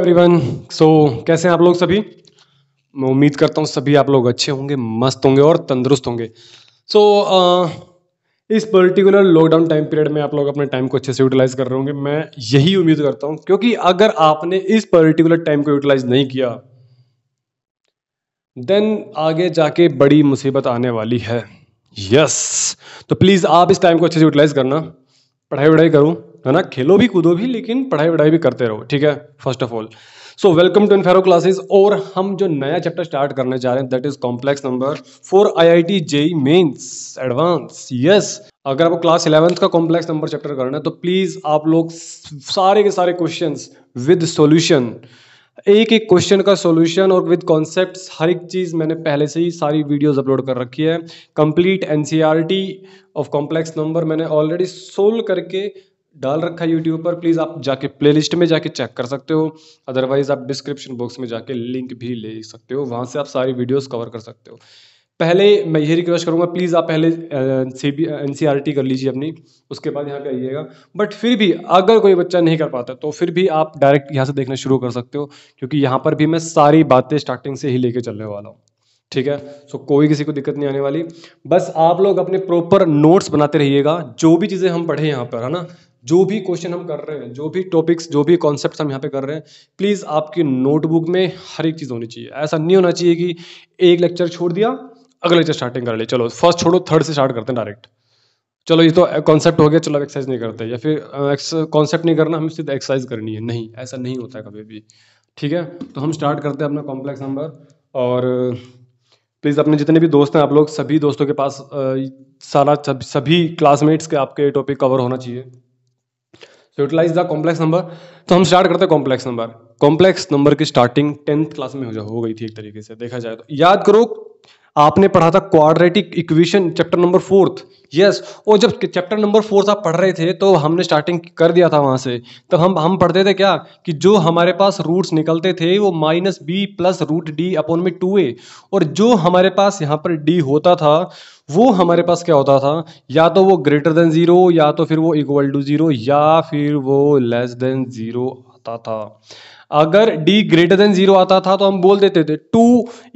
Everyone so कैसे हैं आप लोग सभी मैं उम्मीद करता हूँ सभी आप लोग अच्छे होंगे मस्त होंगे और तंदुरुस्त होंगे सो so, uh, इस पर्टिकुलर लॉकडाउन टाइम पीरियड में आप लोग अपने टाइम को अच्छे से यूटिलाइज कर रहे होंगे मैं यही उम्मीद करता हूँ क्योंकि अगर आपने इस पर्टिकुलर टाइम को यूटिलाइज नहीं किया देन आगे जाके बड़ी मुसीबत आने वाली है यस yes! तो प्लीज़ आप इस टाइम को अच्छे से यूटिलाइज करना पढ़ाई वढ़ाई करूँ है ना खेलो भी कूदो भी लेकिन पढ़ाई वढ़ाई भी करते रहो ठीक है first of all so welcome to Infero classes और हम जो नया चैप्टर स्टार्ट करने जा रहे हैं that is complex number four I I T JEE mains advanced yes अगर आपको क्लास इलेवंथ का कॉम्प्लेक्स नंबर चैप्टर करना है तो प्लीज़ आप लोग सारे के सारे क्वेश्चन विद सोल्यूशन एक एक क्वेश्चन का सॉल्यूशन और विद कॉन्सेप्ट हर एक चीज़ मैंने पहले से ही सारी वीडियोस अपलोड कर रखी है complete NCERT of complex number मैंने ऑलरेडी सोल्व करके डाल रखा है यूट्यूब पर प्लीज़ आप जाके प्लेलिस्ट में जाके चेक कर सकते हो अदरवाइज़ आप डिस्क्रिप्शन बॉक्स में जाके लिंक भी ले सकते हो वहाँ से आप सारी वीडियोस कवर कर सकते हो पहले मैं ये रिक्वेस्ट करूँगा प्लीज़ आप पहले एन सी टी कर लीजिए अपनी उसके बाद यहाँ पे आइएगा बट फिर भी अगर कोई बच्चा नहीं कर पाता तो फिर भी आप डायरेक्ट यहाँ से देखना शुरू कर सकते हो क्योंकि यहाँ पर भी मैं सारी बातें स्टार्टिंग से ही लेके चलने वाला हूँ ठीक है सो so, कोई किसी को दिक्कत नहीं आने वाली बस आप लोग अपने प्रॉपर नोट्स बनाते रहिएगा जो भी चीज़ें हम पढ़े यहाँ पर है ना जो भी क्वेश्चन हम कर रहे हैं जो भी टॉपिक्स जो भी कॉन्सेप्ट हम यहाँ पे कर रहे हैं प्लीज़ आपकी नोटबुक में हर एक चीज़ होनी चाहिए ऐसा नहीं होना चाहिए कि एक लेक्चर छोड़ दिया अगला लेक्चर स्टार्टिंग कर ले चलो फर्स्ट छोड़ो थर्ड से स्टार्ट करते हैं डायरेक्ट चलो ये तो कॉन्सेप्ट हो गया चलो एक्सरसाइज नहीं करते या फिर कॉन्सेप्ट नहीं करना हमें सिर्फ एक्सरसाइज करनी है नहीं ऐसा नहीं होता है कभी भी ठीक है तो हम स्टार्ट करते हैं अपना कॉम्प्लेक्स नंबर और प्लीज़ अपने जितने भी दोस्त हैं आप लोग सभी दोस्तों के पास सारा सभी क्लासमेट्स के आपके टॉपिक कवर होना चाहिए यूटिलाइज द कॉम्प्लेक्स नंबर तो हम स्टार्ट करते हैं कॉम्प्लेक्स नंबर कॉम्प्लेक्स नंबर की स्टार्टिंग टेंथ क्लास में हो हो गई थी एक तरीके से देखा जाए तो याद करो आपने पढ़ा था quadratic equation chapter number fourth yes और जब चैप्टर नंबर फोर था पढ़ रहे थे तो हमने स्टार्टिंग कर दिया था वहाँ से तो हम हम पढ़ते थे क्या कि जो हमारे पास रूट्स निकलते थे वो minus B plus root D upon में टू ए और जो हमारे पास यहाँ पर डी होता था वो हमारे पास क्या होता था या तो वो ग्रेटर देन ज़ीरो या तो फिर वो इक्वल टू ज़ीरो या फिर वो लेस देन ज़ीरो आता था अगर d ग्रेटर देन जीरो आता था तो हम बोल देते थे टू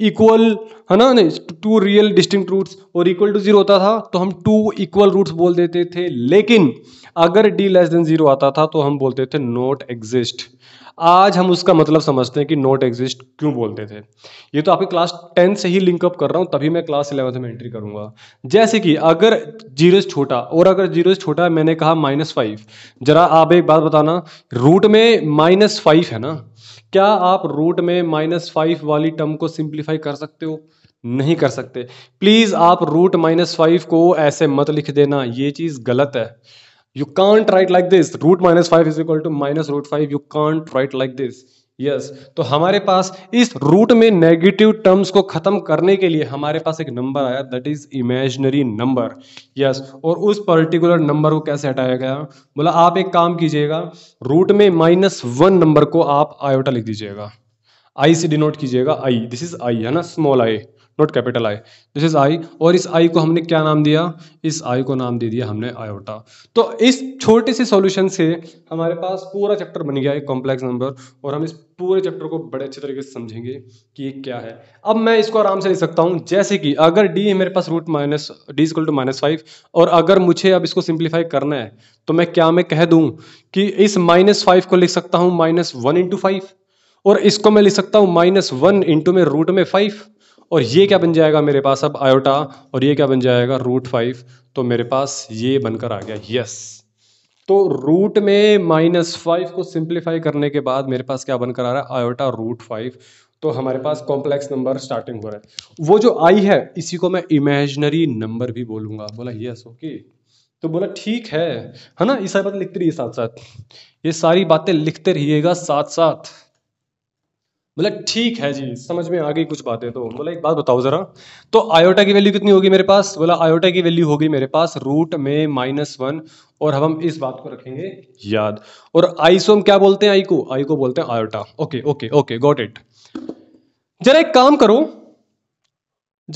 इक्वल है ना नहीं टू रियल डिस्टिंक्ट रूट्स और इक्वल टू जीरो होता था तो हम टू इक्वल रूट्स बोल देते थे लेकिन अगर d लेस देन जीरो आता था तो हम बोलते थे नोट एग्जिस्ट आज हम उसका मतलब समझते हैं कि नोट एग्जिस्ट क्यों बोलते थे ये तो आपकी क्लास टेंथ से ही लिंकअप कर रहा हूँ तभी मैं क्लास इलेवंथ में एंट्री करूंगा जैसे कि अगर जीरो से छोटा और अगर जीरो से छोटा है मैंने कहा माइनस फाइव जरा आप एक बात बताना रूट में माइनस फाइव है ना क्या आप रूट में माइनस फाइव वाली टर्म को सिंप्लीफाई कर सकते हो नहीं कर सकते प्लीज़ आप रूट माइनस फाइव को ऐसे मत लिख देना ये चीज़ गलत है you can't write like this root minus five is equal to minus root five you can't write like this yes तो हमारे पास इस रूट में नेगेटिव टर्म्स को खत्म करने के लिए हमारे पास एक नंबर आया that is imaginary number yes और उस पर्टिकुलर नंबर को कैसे हटाया गया बोला आप एक काम कीजिएगा रूट में माइनस वन नंबर को आप आयोटा लिख दीजिएगा आई से डिनोट कीजिएगा आई दिस इज आई है ना small I not capital I this is I और इस आई को हमने क्या नाम दिया इस आई को नाम दे दिया हमने आयोटा तो इस छोटे से सॉल्यूशन से हमारे पास पूरा चैप्टर बन गया एक कॉम्प्लेक्स नंबर और हम इस पूरे चैप्टर को बड़े अच्छे तरीके से समझेंगे कि ये क्या है अब मैं इसको आराम से ले सकता हूँ जैसे कि अगर डी मेरे पास root minus D is equal to minus five और अगर मुझे अब इसको सिंप्लीफाई करना है तो मैं क्या मैं कह दूँ कि इस माइनस फाइव को लिख सकता हूँ माइनस वन इंटू फाइव और इसको मैं लिख सकता हूँ माइनस वन इंटू में रूट में फाइव और ये क्या बन जाएगा मेरे पास अब आयोटा और ये क्या बन जाएगा रूट फाइव तो मेरे पास ये बनकर आ गया यस तो रूट में माइनस फाइव को सिंप्लीफाई करने के बाद मेरे पास क्या बनकर आ रहा है आयोटा रूट फाइव तो हमारे पास कॉम्प्लेक्स नंबर स्टार्टिंग हो रहा है वो जो आई है इसी को मैं इमेजनरी नंबर भी बोलूंगा बोला यस ओके तो बोला ठीक है है ना ये सारी बात लिखते रहिए साथ साथ ये सारी बातें लिखते रहिएगा साथ साथ बोला ठीक है जी समझ में आ गई कुछ बातें तो बोला एक बात बताओ ज़रा तो आयोटा की वैल्यू कितनी होगी मेरे पास बोला आयोटा की वैल्यू होगी मेरे पास रूट में माइनस वन और हम हम इस बात को रखेंगे याद और आई सो हम क्या बोलते हैं आई को आई को बोलते हैं iota okay okay okay got it जरा एक काम करो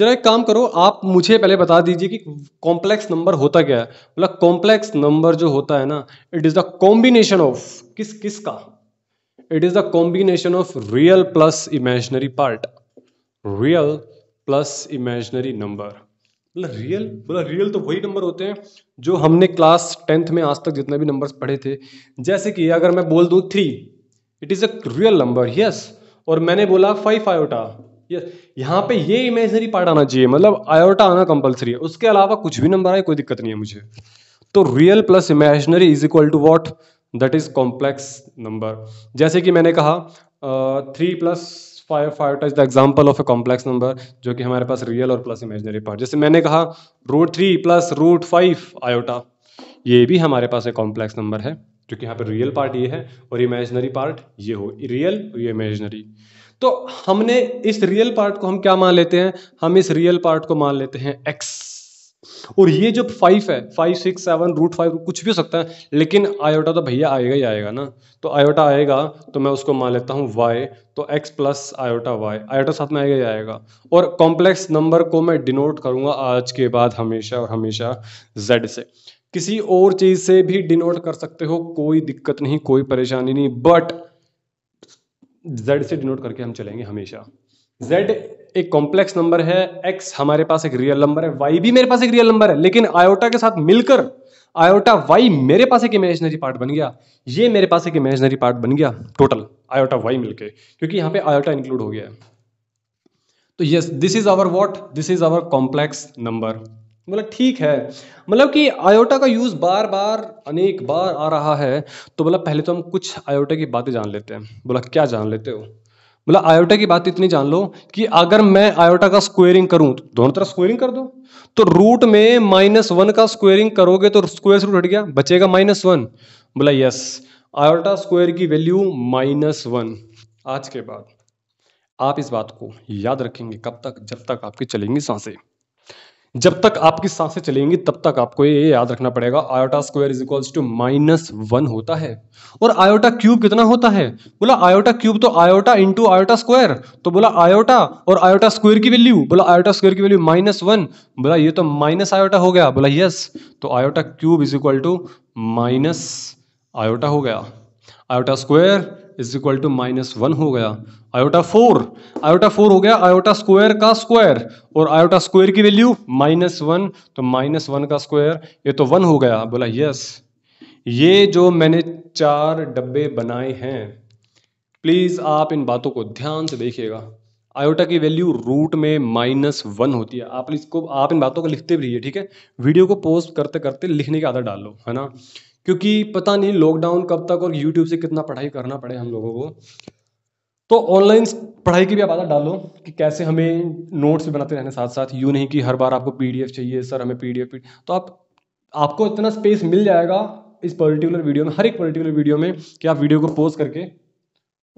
जरा एक काम करो आप मुझे पहले बता दीजिए कि कॉम्प्लेक्स नंबर होता क्या है बोला कॉम्प्लेक्स नंबर जो होता है ना it is the combination of किस किस का it is the combination of real plus imaginary part real plus imaginary number बोला रियल बोला रियल तो वही नंबर होते हैं जो हमने क्लास टेंथ में आज तक जितने भी नंबर्स पढ़े थे जैसे कि अगर मैं बोल दू three it is a real number yes और मैंने बोला फाइव आयोटा यस यहाँ पे ये इमेजनरी पार्ट आना चाहिए मतलब आयोटा आना कंपलसरी है उसके अलावा कुछ भी नंबर आए कोई दिक्कत नहीं है मुझे तो real plus imaginary is equal to what that is complex number जैसे कि मैंने कहा three plus five five times the example of a complex number जो कि हमारे पास रियल और प्लस इमेजनरी पार्ट जैसे मैंने कहा root three plus root five iota ये भी हमारे पास एक कॉम्प्लेक्स नंबर है जो कि यहाँ पर रियल पार्ट ये है और इमेजनरी पार्ट ये हो रियल और ये इमेजनरी तो हमने इस रियल पार्ट को हम क्या मान लेते हैं हम इस रियल पार्ट को मान लेते हैं एक्स और ये जो फाइव है five six seven root five कुछ भी हो सकता है लेकिन आयोटा तो भैया आएगा ही आएगा ना तो आयोटा आएगा तो मैं उसको मान लेता हूँ वाई तो X plus iota Y iota साथ में आएगा ही आएगा और कॉम्प्लेक्स नंबर को मैं डिनोट करूँगा आज के बाद हमेशा और हमेशा जेड से किसी और चीज़ से भी डिनोट कर सकते हो कोई दिक्कत नहीं कोई परेशानी नहीं बट जेड से डिनोट करके हम चलेंगे हमेशा z एक कॉम्प्लेक्स नंबर है एक्स हमारे पास एक रियल नंबर है y भी मेरे पास एक रियल नंबर है लेकिन आयोटा के साथ मिलकर आयोटा वाई मेरे पास एक इमेजनरी पार्ट बन गया ये मेरे पास एक इमेजनरी पार्ट बन गया टोटल आयोटा y मिलके क्योंकि यहाँ पे आयोटा इंक्लूड हो गया है तो yes this is our what this is our complex number मतलब ठीक है मतलब कि आयोटा का यूज़ बार बार अनेक बार आ रहा है तो मतलब पहले तो हम कुछ आयोटा की बातें जान लेते हैं बोला क्या जान लेते हो मतलब आयोटा की बात इतनी जान लो कि अगर मैं आयोटा का स्क्वेयरिंग करूं तो दोनों तरफ स्क्वेयरिंग कर दो तो रूट में माइनस वन का स्क्वेयरिंग करोगे तो स्क्वेयर रूट हट गया बचेगा माइनस वन बोला यस आयोटा स्क्वेयर की वैल्यू माइनस वन आज के बाद आप इस बात को याद रखेंगे कब तक जब तक आपकी चलेंगी सांसें जब तक आपकी सांसें चलेंगी तब तक आपको ये याद रखना पड़ेगा iota square is equals to minus one होता है और आयोटा क्यूब कितना होता है बोला आयोटा क्यूब तो आयोटा इंटू आयोटा स्क्वायर तो बोला आयोटा और आयोटा स्क्वायर की वैल्यू बोला आयोटा स्क्वायर की वैल्यू माइनस वन बोला ये तो माइनस आयोटा हो गया बोला यस तो iota cube is equal to minus iota हो गया iota square is equal to minus one हो गया आयोटा फोर आयोटा फोर हो गया आयोटा स्क्वायर का स्क्वायर और आयोटा स्क्वायर की वैल्यू माइनस वन तो माइनस वन का स्क्वायर ये तो वन हो गया बोला यस ये जो मैंने चार डब्बे बनाए हैं प्लीज़ आप इन बातों को ध्यान से देखिएगा आयोटा की वैल्यू रूट में माइनस वन होती है आप इसको आप इन बातों को लिखते भी रहिए ठीक है वीडियो को पोस्ट करते करते लिखने की आदत डाल लो है ना क्योंकि पता नहीं लॉकडाउन कब तक और यूट्यूब से कितना पढ़ाई करना पड़े हम लोगों को तो ऑनलाइन पढ़ाई की भी आप आदत डालो कि कैसे हमें नोट्स भी बनाते रहने साथ साथ यूँ नहीं कि हर बार आपको पी चाहिए सर हमें पी तो आप आपको इतना स्पेस मिल जाएगा इस पर्टिकुलर वीडियो में हर एक पर्टिकुलर वीडियो में कि आप वीडियो को पोज करके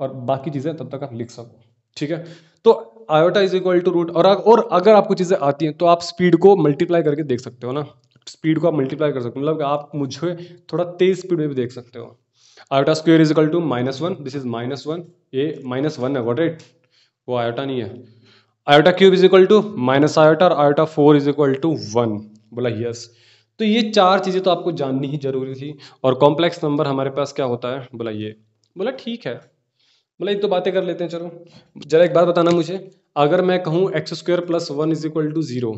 और बाकी चीज़ें तब तक आप लिख सको ठीक है तो iota is equal to root और और अगर आपको चीज़ें आती हैं तो आप स्पीड को मल्टीप्लाई करके देख सकते हो ना स्पीड को आप मल्टीप्लाई कर सकते हो मतलब आप मुझे थोड़ा तेज स्पीड में भी देख सकते हो iota square is equal to minus one this is minus one a minus one है वॉट इट वो आयोटा नहीं है iota cube is equal to minus iota और iota four is equal to one बोला यस तो ये चार चीज़ें तो आपको जाननी ही जरूरी थी और कॉम्प्लेक्स नंबर हमारे पास क्या होता है बोला ये बोला ठीक है बोला ये तो बातें कर लेते हैं चलो जरा एक बात बताना मुझे अगर मैं कहूँ X square plus one is equal to zero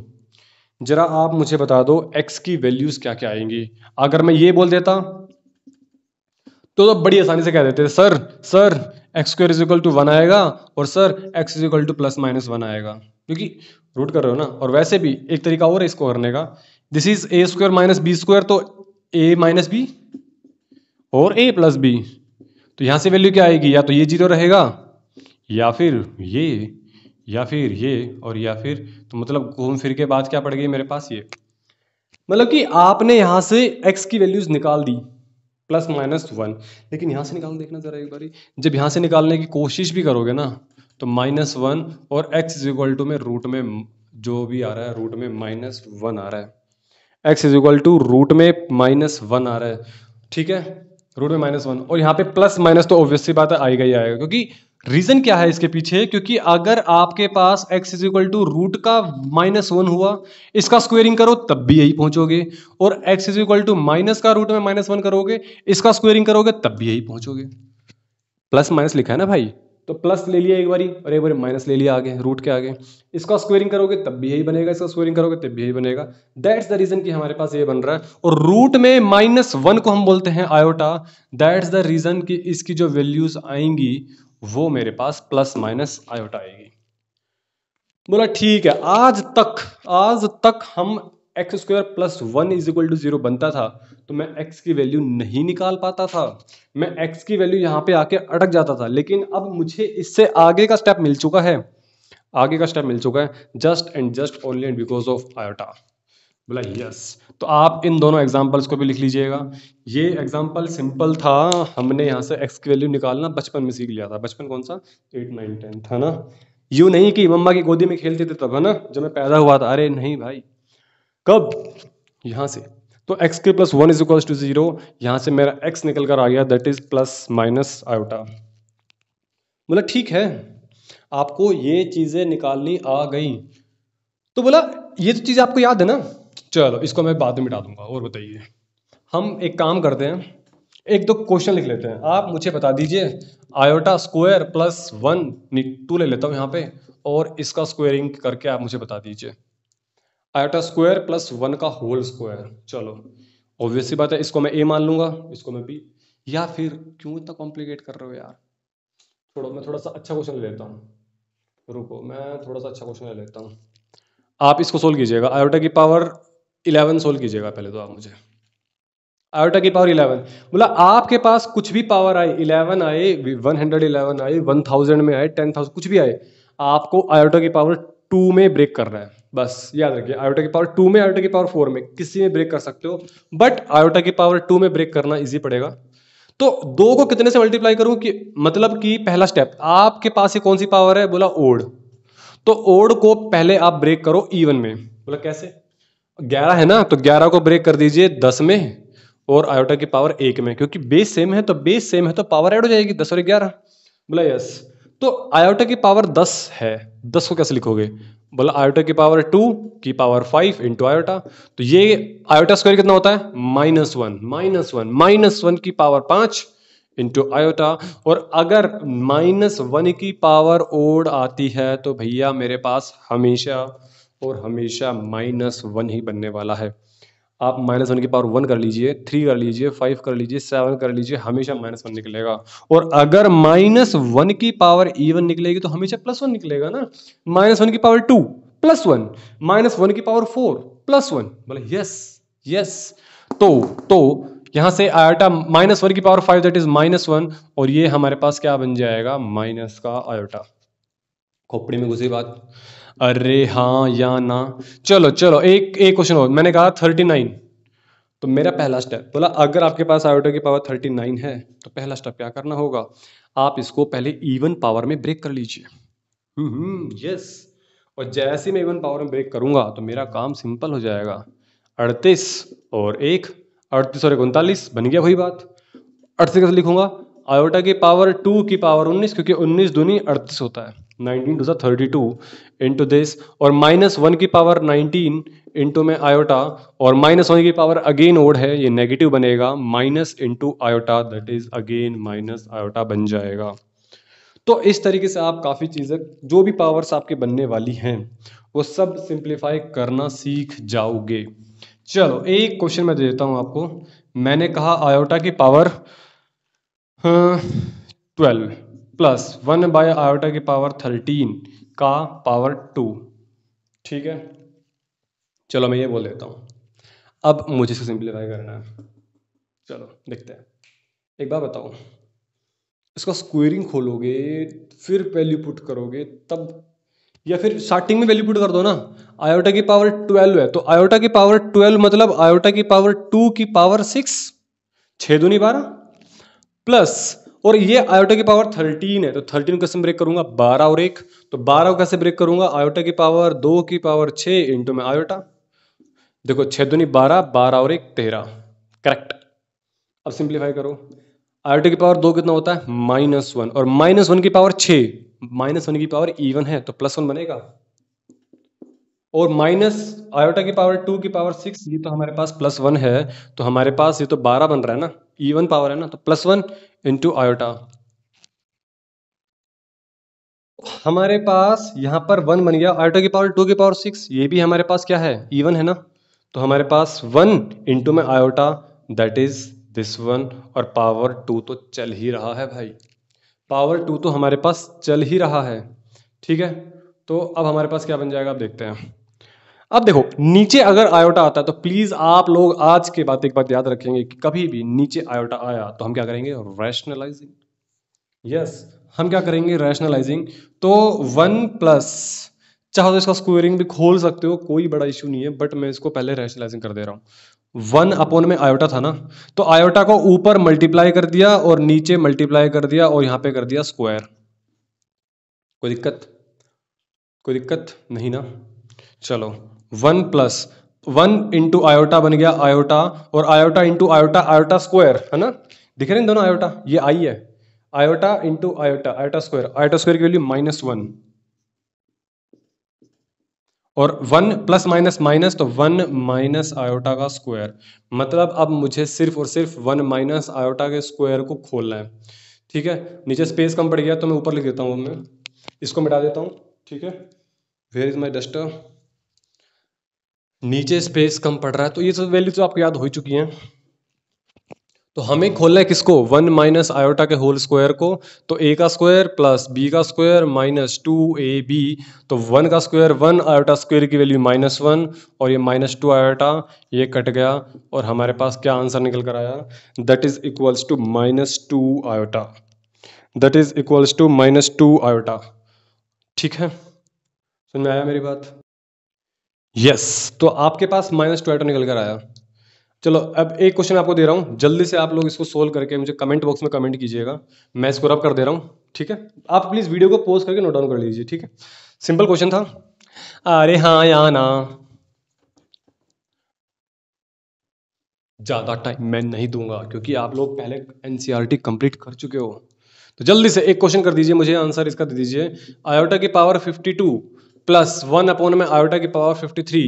ज़रा आप मुझे बता दो एक्स की वैल्यूज़ क्या क्या आएंगी अगर मैं ये बोल देता तो तो बड़ी आसानी से कह देते sir sir X square is equal to one आएगा और sir X is equal to plus minus one आएगा क्योंकि रूट कर रहे हो ना और वैसे भी एक तरीका और है इसको करने का this is A square minus B square तो ए माइनस बी और ए प्लस बी तो यहां से वैल्यू क्या आएगी या तो ये जीरो रहेगा या फिर ये या फिर ये और या फिर तो मतलब घूम फिर के बाद क्या पड़ गई मेरे पास ये मतलब कि आपने यहां से एक्स की वैल्यूज़ निकाल दी प्लस माइनस वन लेकिन यहां से निकाल देखना ज़रा एक बार जब यहां से निकालने की कोशिश भी करोगे ना तो माइनस वन और एक्स इज इक्वल टू में रूट में जो भी आ रहा है रूट में माइनस वन आ रहा है X is equal to root में माइनस वन आ रहा है ठीक है रूट में माइनस वन और यहाँ पे प्लस माइनस तो ऑब्वियसली बात है आएगा ही आएगा क्योंकि रीजन क्या है इसके पीछे क्योंकि अगर आपके पास x is equal to root का माइनस वन हुआ इसका स्क्वेयरिंग करो तब भी यही पहुंचोगे और x is equal to minus का रूट में माइनस वन करोगे इसका स्क्वेयरिंग करोगे तब भी यही पहुंचोगे प्लस माइनस लिखा है ना भाई तो प्लस ले लिया एक बारी और एक बार माइनस ले लिया आगे रूट के आगे इसका स्क्वेयरिंग करोगे तब भी यही बनेगा इसका स्क्वेयरिंग करोगे तब भी यही बनेगा दैट्स द रीजन कि हमारे पास ये बन रहा है और रूट में माइनस वन को हम बोलते हैं आयोटा दैट्स द रीजन कि इसकी जो वैल्यूज आएंगी वो मेरे पास प्लस माइनस आयोटा आएगी बोला ठीक है आज तक आज तक हम X square plus one is equal to zero बनता था तो मैं एक्स की वैल्यू नहीं निकाल पाता था मैं एक्स की वैल्यू यहां पे आके अटक जाता था लेकिन अब मुझे इससे आगे का स्टेप मिल चुका है आगे का स्टेप मिल चुका है just and just only and because of iota बोला यस तो आप इन दोनों एग्जाम्पल्स को भी लिख लीजिएगा ये एग्जाम्पल सिंपल था हमने यहाँ से एक्स की वैल्यू निकालना बचपन में सीख लिया था बचपन कौन सा एट नाइन टेन था ना यू नहीं कि मम्मा की गोदी में खेलते थे तब है ना जब मैं पैदा हुआ था अरे नहीं भाई कब यहाँ से तो एक्स के plus one is equal to zero यहाँ से मेरा एक्स निकल कर आ गया that is plus minus iota बोला ठीक है आपको ये चीज़ें निकालनी आ गई तो बोला ये तो चीज़ आपको याद है ना चलो इसको मैं बाद में मिटा दूंगा और बताइए हम एक काम करते हैं एक दो क्वेश्चन लिख लेते हैं आप मुझे बता दीजिए iota square plus one two ले लेता हूँ यहाँ पे और इसका स्क्वायरिंग करके आप मुझे बता दीजिए आयोटा स्क्वायर प्लस वन का होल स्क्वायर चलो ऑब्वियस सी बात है इसको मैं ए मान लूंगा इसको मैं बी या फिर क्यों इतना कॉम्प्लिकेट कर रहे हो यार छोड़ो मैं थोड़ा सा अच्छा क्वेश्चन ले लेता हूँ रुको मैं थोड़ा सा अच्छा क्वेश्चन ले लेता हूँ आप इसको सोल्व कीजिएगा आयोटा की पावर इलेवन सोल्व कीजिएगा पहले तो आप मुझे आयोटा की पावर इलेवन बोला आपके पास कुछ भी power i eleven i one hundred eleven i one thousand में आए टेन थाउजेंड कुछ भी आए आपको आयोटा की पावर टू में ब्रेक कर रहा है बस याद रखिए आयोटा की पावर टू में आयोटा की पावर फोर में किसी में ब्रेक कर सकते हो बट आयोटा की पावर टू में ब्रेक करना ईजी पड़ेगा तो दो को कितने से मल्टीप्लाई करूं कि मतलब कि पहला स्टेप आपके पास ये कौन सी पावर है बोला ओड तो ओड को पहले आप ब्रेक करो इवन में बोला कैसे ग्यारह है ना तो ग्यारह को ब्रेक कर दीजिए दस में और आयोटा की पावर एक में क्योंकि बेस सेम है तो बेस सेम है तो पावर ऐड हो जाएगी दस और ग्यारह बोला यस तो आयोटा की पावर दस है दस को कैसे लिखोगे बोला आयोटा की पावर टू की पावर फाइव इंटू आयोटा तो ये आयोटा स्क्वायर कितना होता है minus one minus one minus one की पावर पांच इंटू आयोटा और अगर माइनस वन की पावर ओड आती है तो भैया मेरे पास हमेशा और हमेशा माइनस वन ही बनने वाला है आप माइनस वन की पावर वन कर लीजिए थ्री कर लीजिए फाइव कर लीजिए सेवन कर लीजिए हमेशा माइनस वन निकलेगा और अगर माइनस वन की पावर इवन निकलेगी तो हमेशा प्लस वन निकलेगा ना माइनस वन की power two plus one minus one की पावर फोर प्लस वन बोले यस यस तो तो यहां से आयोटा माइनस वन की power five that is minus one और ये हमारे पास क्या बन जाएगा माइनस का आयोटा खोपड़ी में घुसी बात अरे हाँ या ना चलो चलो एक एक क्वेश्चन और मैंने कहा थर्टी नाइन तो मेरा पहला स्टेप बोला अगर आपके पास आयोटो की पावर थर्टी नाइन है तो पहला स्टेप क्या करना होगा आप इसको पहले इवन पावर में ब्रेक कर लीजिए यस हम्म, और जैसे मैं इवन पावर में ब्रेक करूंगा तो मेरा काम सिंपल हो जाएगा अड़तीस और एक अड़तीस और एक उनतालीस बन गया वही बात अड़तीस कैसे लिखूंगा आयोटा की पावर टू की पावर उन्नीस क्योंकि उन्नीस दूनी अड़तीस होता है नाइनटीन टू सा थर्टी टू इंटू दिस और माइनस वन की पावर नाइनटीन इंटू में आयोटा और माइनस वन की पावर अगेन ओड है ये नेगेटिव बनेगा minus into iota that is again minus iota बन जाएगा तो इस तरीके से आप काफ़ी चीज़ें जो भी पावर्स आपके बनने वाली हैं वो सब सिंप्लीफाई करना सीख जाओगे चलो एक क्वेश्चन मैं दे देता हूँ आपको मैंने कहा आयोटा की पावर हाँ, twelve plus one by iota की पावर थर्टीन का पावर टू ठीक है चलो मैं ये बोल देता हूँ अब मुझे इसको सिंप्लीफाई करना है चलो देखते हैं एक बार बताओ इसका स्क्वेयरिंग खोलोगे फिर वैल्यू पुट करोगे तब या फिर स्टार्टिंग में वैल्यू पुट कर दो ना आयोटा की पावर ट्वेल्व है तो आयोटा की पावर ट्वेल्व मतलब आयोटा की पावर टू की पावर सिक्स छः दूनी बारह प्लस और ये आयोटा की पावर थर्टीन है तो थर्टीन कैसे ब्रेक करूंगा बारह और एक तो बारह को कैसे ब्रेक करूंगा आयोटा की पावर दो की पावर छ इंटू में आयोटा देखो छः दूनी बारह बारह और एक तेरह करेक्ट अब सिंप्लीफाई करो आयोटा की पावर दो कितना होता है माइनस वन और माइनस वन की पावर छ माइनस वन की पावर इवन है तो प्लस वन बनेगा और माइनस आयोटा की पावर टू की पावर सिक्स ये तो हमारे पास प्लस वन है तो हमारे पास ये तो बारह बन रहा है ना इवन e पावर है ना तो प्लस वन इंटू आयोटा हमारे पास यहां पर वन बन गया आयोटा की पावर टू की पावर सिक्स ये भी हमारे पास क्या है इवन e है ना तो हमारे पास वन इंटू में iota that is this one और पावर टू तो चल ही रहा है भाई पावर टू तो हमारे पास चल ही रहा है ठीक है तो अब हमारे पास क्या बन जाएगा आप देखते हैं अब देखो नीचे अगर आयोटा आता है तो प्लीज आप लोग आज के बाद एक बात याद रखेंगे कि कभी भी नीचे आयोटा आया तो हम क्या करेंगे रैशनलाइजिंग यस yes, हम क्या करेंगे रैशनलाइजिंग तो वन प्लस चाहो तो इसका स्क्वेयरिंग भी खोल सकते हो कोई बड़ा इशू नहीं है बट मैं इसको पहले रैशनलाइजिंग कर दे रहा हूं वन अपोन में आयोटा था ना तो आयोटा को ऊपर मल्टीप्लाई कर दिया और नीचे मल्टीप्लाई कर दिया और यहां पे कर दिया स्क्वायर कोई दिक्कत कोई दिक्कत नहीं ना चलो one plus one into iota बन गया आयोटा और iota into iota iota square है ना दिख रहे हैं दोनों आयोटा ये आई है iota into iota iota square iota square की वैल्यू माइनस वन और वन प्लस माइनस माइनस तो वन माइनस आयोटा का स्क्वायर मतलब अब मुझे सिर्फ और सिर्फ वन माइनस आयोटा के स्क्वायर को खोलना है ठीक है नीचे स्पेस कम पड़ गया तो मैं ऊपर लिख देता हूँ मैं इसको मिटा देता हूँ ठीक है वेयर इज माई डस्टर नीचे स्पेस कम पड़ रहा है तो ये सब वैल्यू तो आपको याद हो चुकी हैं तो हमें खोलना है किसको वन माइनस आयोटा के होल स्क्वायर को तो ए का स्क्वायर प्लस बी का square minus two a b तो वन का स्क्वायर वन आयोटा स्क्वायर की वैल्यू माइनस वन और ये माइनस टू आयोटा ये कट गया और हमारे पास क्या आंसर निकल कर आया that is equals to minus two iota that is equals to minus two iota ठीक है समझ में आया मेरी बात यस तो आपके पास माइनस ट्वेल्व निकल कर आया चलो अब एक क्वेश्चन आपको दे रहा हूँ जल्दी से आप लोग इसको सोल्व करके मुझे कमेंट बॉक्स में कमेंट कीजिएगा मैं इसको रब कर दे रहा हूँ ठीक है आप प्लीज़ वीडियो को पोज करके नोट डाउन कर लीजिए ठीक है सिंपल क्वेश्चन था अरे हाँ या ना ज़्यादा टाइम मैं नहीं दूंगा क्योंकि आप लोग पहले एनसीआर कंप्लीट e कर चुके हो तो जल्दी से एक क्वेश्चन कर दीजिए मुझे आंसर इसका दे दीजिए आयोटा की power two plus one upon में आयोटा की पावर फिफ्टी थ्री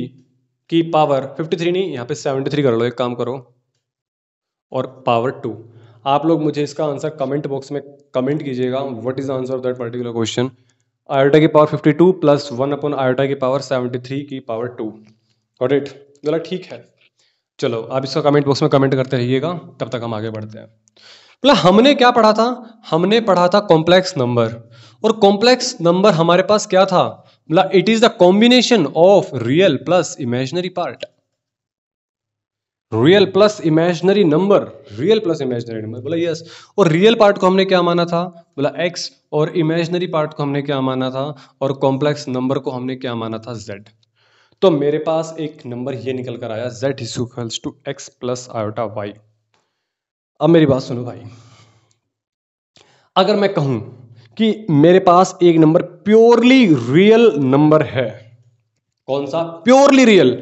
की पावर फिफ्टी थ्री नहीं यहाँ पे सेवेंटी थ्री कर लो एक काम करो और पावर टू आप लोग मुझे इसका आंसर कमेंट बॉक्स में कमेंट कीजिएगा what is answer of that particular question iota की power fifty two plus one upon iota की पावर थ्री की पावर टू गॉट इट बोला ठीक है चलो आप इसका कमेंट बॉक्स में कमेंट करते रहिएगा तब तक हम आगे बढ़ते हैं बोला हमने क्या पढ़ा था हमने पढ़ा था कॉम्प्लेक्स नंबर और कॉम्प्लेक्स नंबर हमारे पास क्या था मतलब it is the combination of real plus imaginary part real plus imaginary number real plus imaginary number बोला यस और रियल पार्ट को हमने क्या माना था बोला एक्स और इमेजनरी पार्ट को हमने क्या माना था और कॉम्प्लेक्स नंबर को हमने क्या माना था जेड तो मेरे पास एक नंबर ये निकल कर आया z equals to x plus iota y अब मेरी बात सुनो भाई अगर मैं कहूं कि मेरे पास एक नंबर प्योरली रियल नंबर है कौन सा प्योरली रियल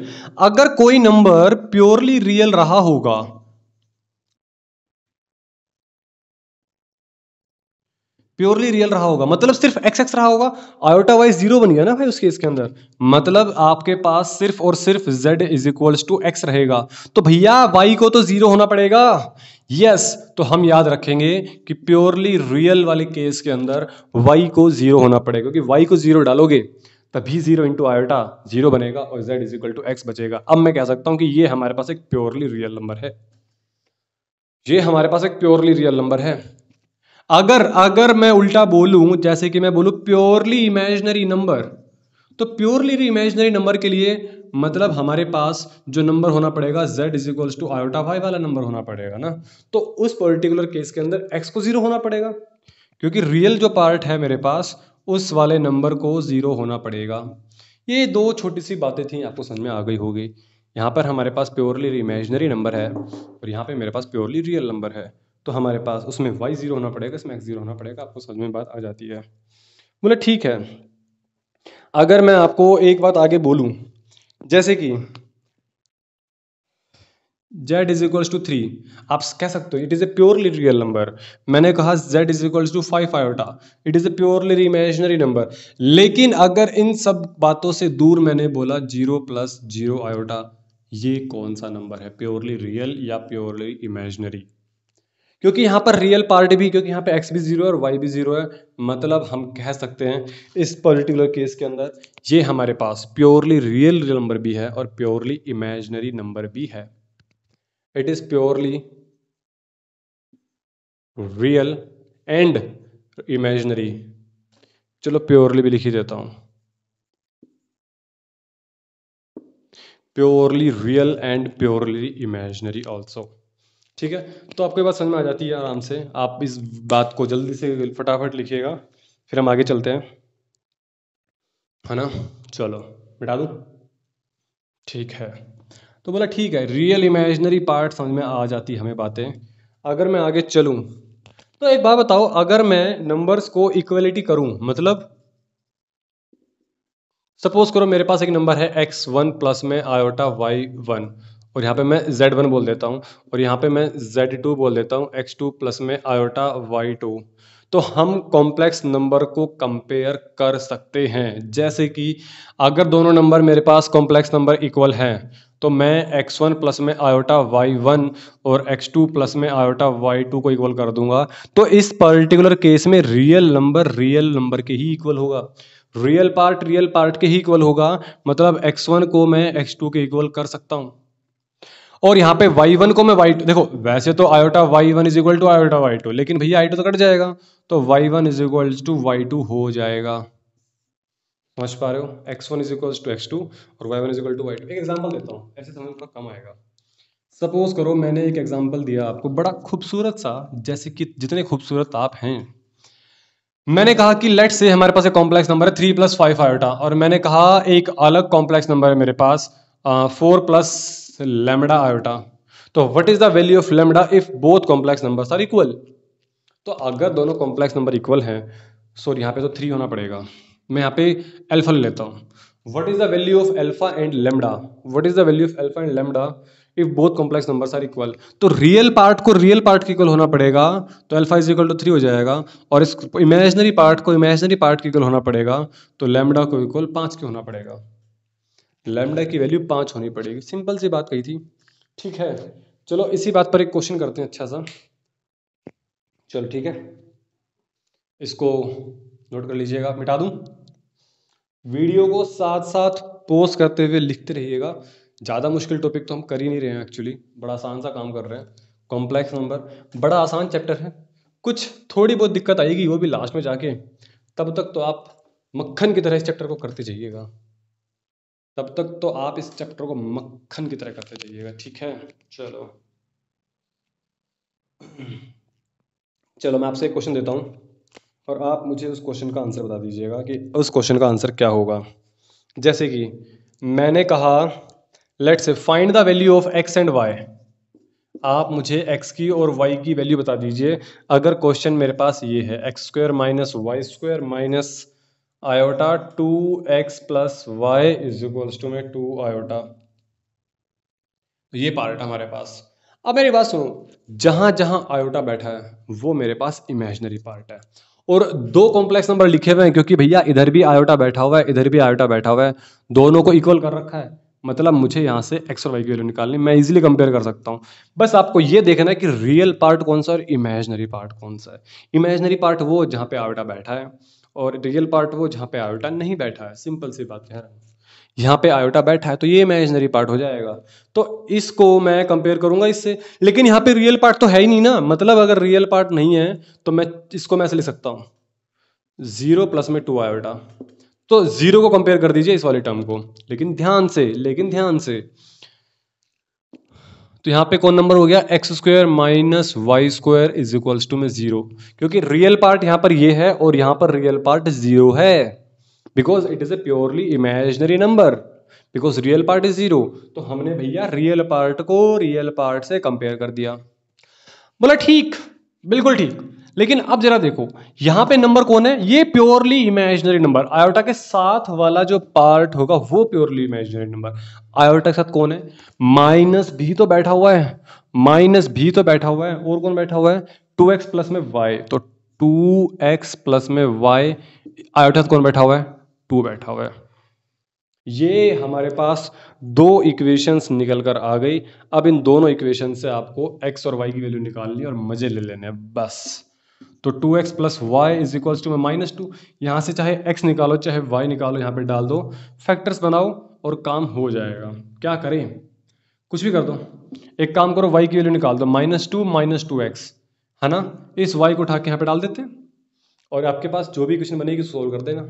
अगर कोई नंबर प्योरली रियल रहा होगा प्योरली रियल रहा होगा मतलब सिर्फ एक्स एक्स रहा होगा आयोटा वाइज जीरो बन गया ना भाई उस केस के अंदर मतलब आपके पास सिर्फ और सिर्फ z is equals to x रहेगा तो भैया वाई को तो जीरो होना पड़ेगा यस तो हम याद रखेंगे कि प्योरली रियल वाले केस के अंदर वाई को जीरो होना पड़ेगा क्योंकि वाई को जीरो डालोगे तभी जीरो इंटू आयोटा जीरो बनेगा और z is equal to x बचेगा अब मैं कह सकता हूं कि ये हमारे पास एक प्योरली रियल नंबर है ये हमारे पास एक प्योरली रियल नंबर है अगर अगर मैं उल्टा बोलूं जैसे कि मैं बोलूं प्योरली इमेजनरी नंबर तो प्योरली इमेजनरी नंबर के लिए मतलब हमारे पास जो नंबर होना पड़ेगा z is equals to iota y वाला नंबर होना पड़ेगा ना तो उस पर्टिकुलर केस के अंदर x को ज़ीरो होना पड़ेगा क्योंकि रियल जो पार्ट है मेरे पास उस वाले नंबर को ज़ीरो होना पड़ेगा ये दो छोटी सी बातें थी आपको समझ में आ गई होगी यहाँ पर हमारे पास प्योरली इमेजनरी नंबर है और यहाँ पे मेरे पास प्योरली रियल नंबर है तो हमारे पास उसमें वाई ज़ीरो होना पड़ेगा इसमें एक्स ज़ीरो होना पड़ेगा आपको समझ में बात आ जाती है बोले ठीक है अगर मैं आपको एक बात आगे बोलूँ जैसे कि hmm. z is equals to three आप कह सकते हो it is a purely real number मैंने कहा z is equals to five iota it is a purely imaginary number लेकिन अगर इन सब बातों से दूर मैंने बोला जीरो प्लस जीरो आयोटा ये कौन सा नंबर है प्योरली रियल या प्योरली इमेजनरी क्योंकि यहाँ पर रियल पार्ट भी क्योंकि यहाँ पे एक्स भी ज़ीरो है और वाई भी ज़ीरो है मतलब हम कह सकते हैं इस पर्टिकुलर केस के अंदर ये हमारे पास प्योरली रियल नंबर भी है और प्योरली इमेजनरी नंबर भी है it is purely real and imaginary चलो प्योरली भी लिखी देता हूं purely real and purely imaginary also ठीक है तो आपको ये बात समझ में आ जाती है आराम से आप इस बात को जल्दी से फटाफट लिखिएगा फिर हम आगे चलते हैं है ना चलो बिटा दू ठीक है तो बोला ठीक है रियल इमेजनरी पार्ट समझ में आ जाती हमें बातें अगर मैं आगे चलूँ तो एक बात बताओ अगर मैं नंबर्स को इक्वलिटी करूँ मतलब सपोज करो मेरे पास एक नंबर है एक्स वन प्लस में आयोटा वाई वन और यहाँ पे मैं z1 बोल देता हूँ और यहाँ पे मैं z2 बोल देता हूँ x2 प्लस में आयोटा y2 तो हम कॉम्प्लेक्स नंबर को कंपेयर कर सकते हैं जैसे कि अगर दोनों नंबर मेरे पास कॉम्प्लेक्स नंबर इक्वल हैं तो मैं x1 प्लस में आयोटा y1 और x2 प्लस में आयोटा y2 को इक्वल कर दूंगा तो इस पर्टिकुलर केस में रियल नंबर रियल नंबर के ही इक्वल होगा रियल पार्ट रियल पार्ट के ही इक्वल होगा मतलब x1 को मैं x2 के इक्वल कर सकता हूँ और यहाँ पे y1 को मैं वाई देखो वैसे तो iota y one is equal to iota y two लेकिन भैया आई टू तो कट जाएगा तो y one is equal to y two हो जाएगा समझ पा रहे हो x1 one is equal to x two और y one is equal to y two एक एग्जाम्पल देता हूँ ऐसे समझ में कम आएगा सपोज करो मैंने एक एग्जाम्पल दिया आपको बड़ा खूबसूरत सा जैसे कि जितने खूबसूरत आप हैं मैंने कहा कि लेट से हमारे पास एक कॉम्प्लेक्स नंबर है थ्री प्लस फाइव आयोटा और मैंने कहा एक अलग कॉम्प्लेक्स नंबर है मेरे पास फोर प्लस लेमडा आयोटा तो what is the value of lambda if both complex number are equal तो अगर दोनों कॉम्प्लेक्स नंबर इक्वल हैं सॉरी यहाँ पे तो थ्री होना पड़ेगा मैं यहाँ पे एल्फा लेता हूँ what is the value of alpha and lambda what is the value of alpha and lambda if both complex number are equal तो रियल पार्ट को रियल पार्ट के इक्वल होना पड़ेगा तो alpha is equal to three हो जाएगा और इस इमेजनरी पार्ट को इमेजनरी पार्ट के इक्वल होना पड़ेगा तो लेमडा को इक्वल पाँच के होना पड़ेगा लैमडा hmm. की वैल्यू पाँच होनी पड़ेगी सिंपल सी बात कही थी ठीक है चलो इसी बात पर एक क्वेश्चन करते हैं अच्छा सा चलो ठीक है इसको नोट कर लीजिएगा मिटा दूं वीडियो को साथ साथ पोस्ट करते हुए लिखते रहिएगा ज़्यादा मुश्किल टॉपिक तो हम कर ही नहीं रहे हैं एक्चुअली बड़ा आसान सा काम कर रहे हैं कॉम्प्लेक्स नंबर बड़ा आसान चैप्टर है कुछ थोड़ी बहुत दिक्कत आएगी वो भी लास्ट में जाके तब तक तो आप मक्खन की तरह इस चैप्टर को करते जाइएगा तब तक तो आप इस चैप्टर को मक्खन की तरह करते जाइएगा ठीक है चलो चलो मैं आपसे एक क्वेश्चन देता हूँ और आप मुझे उस क्वेश्चन का आंसर बता दीजिएगा कि उस क्वेश्चन का आंसर क्या होगा जैसे कि मैंने कहा let's find the value of x and y आप मुझे एक्स की और वाई की वैल्यू बता दीजिए अगर क्वेश्चन मेरे पास ये है x square minus y square minus iota two x plus y is equals to में टू आयोटा तो ये पार्ट हमारे पास अब मेरी बात सुनो जहां जहां आयोटा बैठा है वो मेरे पास इमेजनरी पार्ट है और दो कॉम्प्लेक्स नंबर लिखे हुए हैं क्योंकि भैया इधर भी आयोटा बैठा हुआ है इधर भी आयोटा बैठा हुआ है दोनों को इक्वल कर रखा है मतलब मुझे यहां से एक्स और वाई की वैल्यू निकालनी मैं इजीली कंपेयर कर सकता हूं बस आपको ये देखना है कि रियल पार्ट कौन सा और इमेजनरी पार्ट कौन सा है इमेजनरी पार्ट वो जहां पे आयोटा बैठा है और रियल पार्ट वो जहाँ पे आयोटा नहीं बैठा है सिंपल सी बात है यहाँ पे आयोटा बैठा है तो ये इमेजनरी पार्ट हो जाएगा तो इसको मैं कंपेयर करूंगा इससे लेकिन यहाँ पे रियल पार्ट तो है ही नहीं ना मतलब अगर रियल पार्ट नहीं है तो मैं इसको मैं ऐसे लिख सकता हूँ जीरो प्लस में टू आयोटा तो जीरो को कंपेयर कर दीजिए इस वाले टर्म को लेकिन ध्यान से लेकिन ध्यान से तो यहाँ पे कौन नंबर हो गया x square minus y square is equals to में जीरो क्योंकि रियल पार्ट यहाँ पर ये यह है और यहाँ पर रियल पार्ट जीरो है because it is a purely imaginary number because real part is zero तो हमने भैया रियल पार्ट को रियल पार्ट से कंपेयर कर दिया बोला ठीक बिल्कुल ठीक लेकिन अब जरा देखो यहां पे नंबर कौन है ये प्योरली इमेजिनरी नंबर आयोटा के साथ वाला जो पार्ट होगा वो प्योरली इमेजिनरी नंबर आयोटा के साथ कौन है माइनस भी तो बैठा हुआ है माइनस भी तो बैठा हुआ है और कौन बैठा हुआ है टू एक्स प्लस में वाई तो टू एक्स प्लस में वाई आयोटा कौन बैठा हुआ है टू बैठा हुआ है ये हमारे पास दो इक्वेशंस निकल कर आ गई अब इन दोनों इक्वेशन से आपको एक्स और वाई की वैल्यू निकालनी और मजे ले लेने बस तो two x plus y is equals to में माइनस टू यहाँ से चाहे एक्स निकालो चाहे वाई निकालो यहाँ पर डाल दो फैक्टर्स बनाओ और काम हो जाएगा क्या करें कुछ भी कर दो एक काम करो वाई की वैल्यू निकाल दो minus two minus two x है ना इस वाई को उठा के यहाँ पे डाल देते और आपके पास जो भी क्वेश्चन बनेगी सोल्व कर देना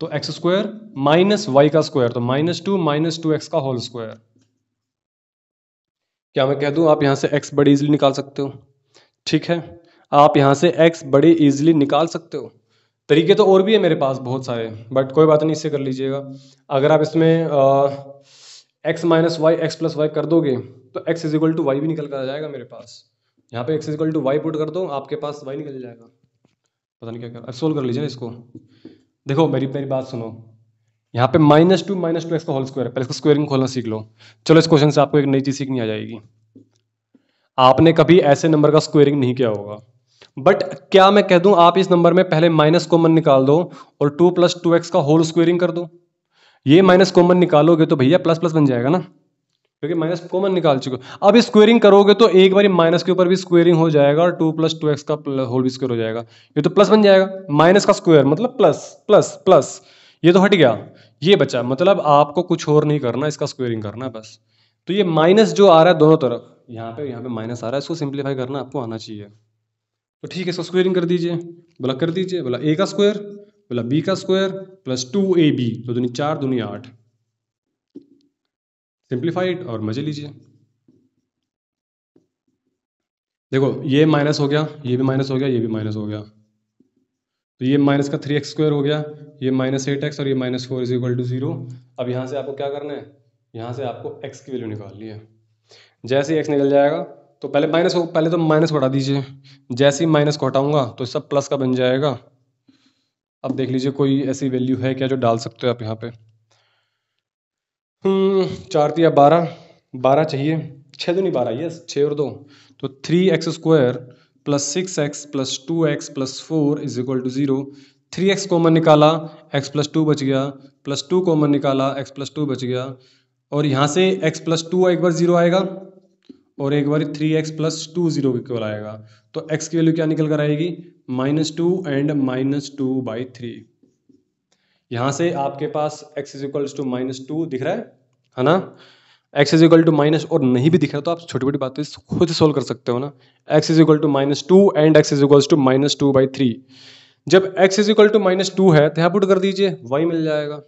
तो एक्स स्क्वायर माइनस वाई का स्क्वायर तो minus two minus two x का होल स्क्वायर क्या मैं कह दूँ आप यहाँ से एक्स बड़ी इजिली निकाल सकते हो ठीक है आप यहाँ से एक्स बड़े ईजिली निकाल सकते हो तरीके तो और भी है मेरे पास बहुत सारे बट कोई बात नहीं इससे कर लीजिएगा अगर आप इसमें x minus y x plus y कर दोगे तो x is equal to y भी निकल कर आ जाएगा मेरे पास यहाँ पे x is equal to y put कर दो आपके पास वाई निकल जाएगा पता नहीं क्या कर अब सोल्व कर लीजिए इसको देखो मेरी मेरी बात सुनो यहाँ पे minus two minus two x का होल स्क्वायर है पहले इसको स्क्वेयरिंग खोलना सीख लो चलो इस क्वेश्चन से आपको एक नई चीज़ सीखनी आ जाएगी आपने कभी ऐसे नंबर का स्क्वेयरिंग नहीं किया होगा बट क्या मैं कह दूं आप इस नंबर में पहले माइनस कॉमन निकाल दो और टू प्लस टू एक्स का होल स्क्वेयरिंग कर दो ये माइनस कॉमन निकालोगे तो भैया प्लस प्लस बन जाएगा ना क्योंकि माइनस कॉमन निकाल चुके अब स्क्वेयरिंग करोगे तो एक बार माइनस के ऊपर भी स्क्वेयरिंग हो जाएगा और टू प्लस टू एक्स का होल भी स्क्वेयर हो जाएगा ये तो प्लस बन जाएगा माइनस का स्क्वेयर मतलब प्लस प्लस प्लस ये तो हट गया ये बचा मतलब आपको कुछ और नहीं करना इसका स्क्वेयरिंग करना है बस तो ये माइनस जो आ रहा है दोनों तरफ यहाँ पे यहाँ पे माइनस आ रहा है इसको सिंप्लीफाई करना आपको आना चाहिए तो ठीक है स्क्वेयरिंग कर दीजिए बोला कर दीजिए बोला ए का स्क्वायर बोला बी का square plus two a b तो दुनी चार दुनी आठ सिंप्लीफाइड और मजे लीजिए देखो ये माइनस हो गया ये भी माइनस हो गया ये भी माइनस हो गया तो ये माइनस का थ्री एक्स स्क्वायर हो गया ये माइनस एट एक्स और ये minus four is equal to zero अब यहाँ से आपको क्या करना है यहाँ से आपको एक्स की वैल्यू निकालनी है जैसे एक्स निकल जाएगा तो पहले माइनस पहले तो माइनस को हटा दीजिए जैसे ही माइनस को हटाऊंगा तो सब प्लस का बन जाएगा अब देख लीजिए कोई ऐसी वैल्यू है क्या जो डाल सकते हो आप यहाँ पे हम्म, चार दिया बारह बारह चाहिए छः दो नहीं बारह यस छः और दो तो three x square plus six x plus two x plus four is equal to zero three x common निकाला एक्स प्लस टू बच गया प्लस टू कॉमन निकाला एक्स प्लस टू बच गया और यहाँ से एक्स प्लस टू एक बार ज़ीरो आएगा और एक बार three x plus two zero के केवल आएगा तो x की वैल्यू क्या निकल कर आएगी minus two and minus two by three यहां से आपके पास x is equal to minus two दिख रहा है है ना x is equal to minus और नहीं भी दिख रहा तो आप छोटी मोटी बातें खुद सोल्व कर सकते हो ना x is equal to minus two and x is equal to minus two by three जब x is equal to minus two है तो यहां पुट कर दीजिए y मिल जाएगा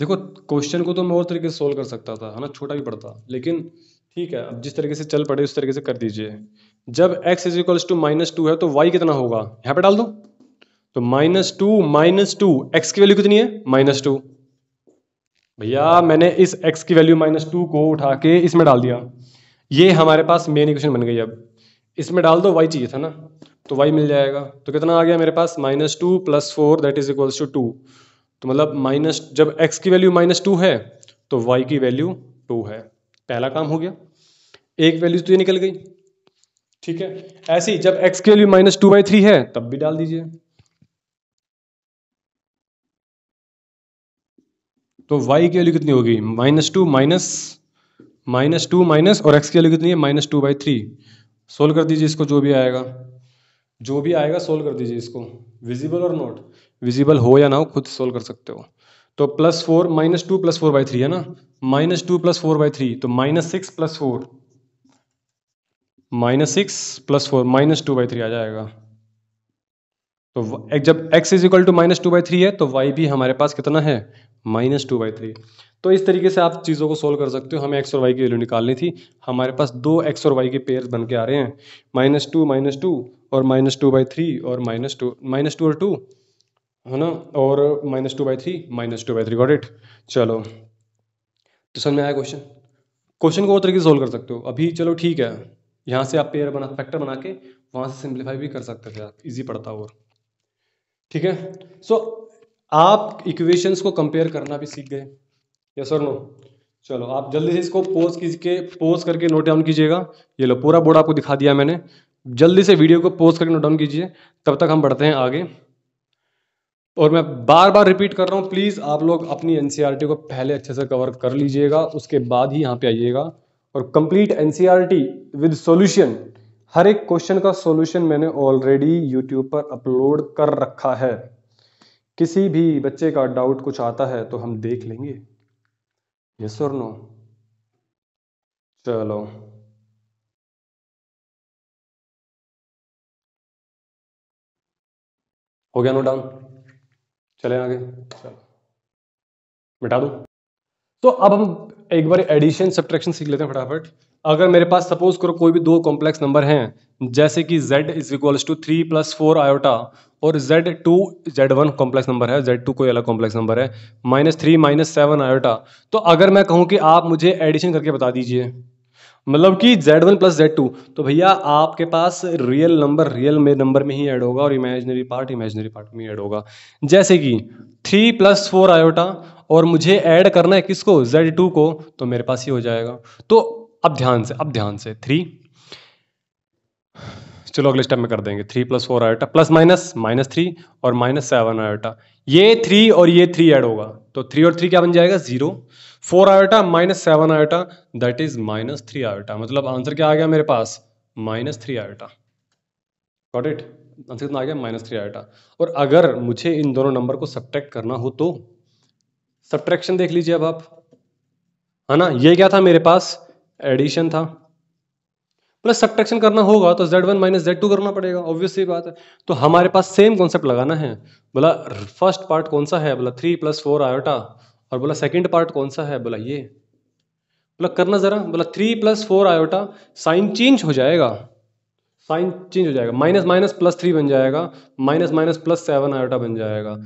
देखो क्वेश्चन को तो मैं और तरीके से सोल्व कर सकता था है ना छोटा भी पड़ता लेकिन ठीक है अब जिस तरीके से चल पड़े उस तरीके से कर दीजिए जब x is equals to minus two है तो y कितना होगा यहां पे डाल दो तो minus two minus two x की वैल्यू कितनी है माइनस टू भैया मैंने इस x की वैल्यू माइनस टू को उठा के इसमें डाल दिया ये हमारे पास मेन इक्वेशन बन गई अब इसमें डाल दो y चाहिए था ना तो y मिल जाएगा तो कितना आ गया मेरे पास minus two plus four that is equals to two तो मतलब माइनस जब x की वैल्यू माइनस टू है तो y की वैल्यू टू है पहला काम हो गया एक वैल्यू तो ये निकल गई ठीक है ऐसी जब एक्स की value minus two by three है तब भी डाल दीजिए तो वाई की वैल्यू कितनी होगी minus two minus minus two minus और एक्स की वैल्यू कितनी है minus two by three solve कर दीजिए इसको जो भी आएगा जो भी आएगा सोल्व कर दीजिए इसको विजिबल और नॉट विजिबल हो या ना हो खुद सोल्व कर सकते हो तो plus four minus two plus four by three है ना minus two plus four by three तो minus six plus four minus six plus four minus two by three आ जाएगा तो जब x is equal to minus two by three है तो y भी हमारे पास कितना है माइनस टू बाई थ्री तो इस तरीके से आप चीज़ों को सोल्व कर सकते हो हमें x और y की वैल्यू निकालनी थी हमारे पास दो x और y के पेयर बन के आ रहे हैं माइनस टू माइनस टू और माइनस टू बाई थ्री और माइनस टू माइनस टू और टू है ना और minus two by three minus two by three got it चलो तो समझ में आया क्वेश्चन क्वेश्चन को और तरीके से सोल्व कर सकते हो अभी चलो ठीक है यहाँ से आप पेयर बना फैक्टर बना के वहाँ से सिंप्लीफाई भी कर सकते थे आप इजी पड़ता और ठीक है सो so, आप इक्वेशंस को कंपेयर करना भी सीख गए यस और नो चलो आप जल्दी से इसको पोज कीजिए पोज करके नोट डाउन कीजिएगा ये लो पूरा बोर्ड आपको दिखा दिया मैंने जल्दी से वीडियो को पोज करके नोट डाउन कीजिए तब तक हम बढ़ते हैं आगे और मैं बार बार रिपीट कर रहा हूँ प्लीज़ आप लोग अपनी एन e को पहले अच्छे से कवर कर लीजिएगा उसके बाद ही यहाँ पे आइएगा और कंप्लीट एन विद सॉल्यूशन हर एक क्वेश्चन का सॉल्यूशन मैंने ऑलरेडी यूट्यूब पर अपलोड कर रखा है किसी भी बच्चे का डाउट कुछ आता है तो हम देख लेंगे यस और नो चलो हो गया नो डाउन चले आगे चलो मिटा दो तो अब हम एक बार एडिशन सब्ट्रैक्शन सीख लेते हैं फटाफट अगर मेरे पास सपोज करो कोई भी दो कॉम्प्लेक्स नंबर हैं जैसे कि z is equals to three plus four iota और z2 two z one complex number है z2 टू कोई अलग कॉम्प्लेक्स नंबर है minus three minus seven iota तो अगर मैं कहूँ कि आप मुझे एडिशन करके बता दीजिए मतलब कि z one plus z two तो भैया आपके पास रियल नंबर रियल में नंबर में ही ऐड होगा और इमेजनरी पार्ट इमेजनरी पार्ट में ऐड होगा जैसे कि थ्री प्लस फोर आयोटा और मुझे ऐड करना है किसको जेड टू को तो मेरे पास ही हो जाएगा तो अब ध्यान से अब ध्यान से थ्री चलो अगले स्टेप में कर देंगे three plus four iota plus minus minus three और माइनस सेवन आयोटा ये थ्री और ये थ्री ऐड होगा तो थ्री और थ्री क्या बन जाएगा zero four iota minus seven iota that is minus three iota मतलब आंसर क्या आ गया मेरे पास minus three iota got it answer कितना आ गया माइनस थ्री आयोटा और अगर मुझे इन दोनों नंबर को सब्ट्रैक्ट करना हो तो सब्ट्रैक्शन देख लीजिए अब आप है ना ये क्या था मेरे पास एडिशन था प्लस मतलब सब्ट्रैक्शन करना होगा तो z one minus z two करना पड़ेगा ऑब्वियसली बात है तो हमारे पास सेम कॉन्सेप्ट लगाना है बोला फर्स्ट पार्ट कौन सा है बोला थ्री प्लस फोर आयोटा और बोला सेकंड पार्ट कौन सा है बोला ये बोला करना ज़रा बोला three plus four iota sign change हो जाएगा साइन चेंज हो जाएगा माइनस माइनस प्लस थ्री बन जाएगा minus minus plus seven iota बन जाएगा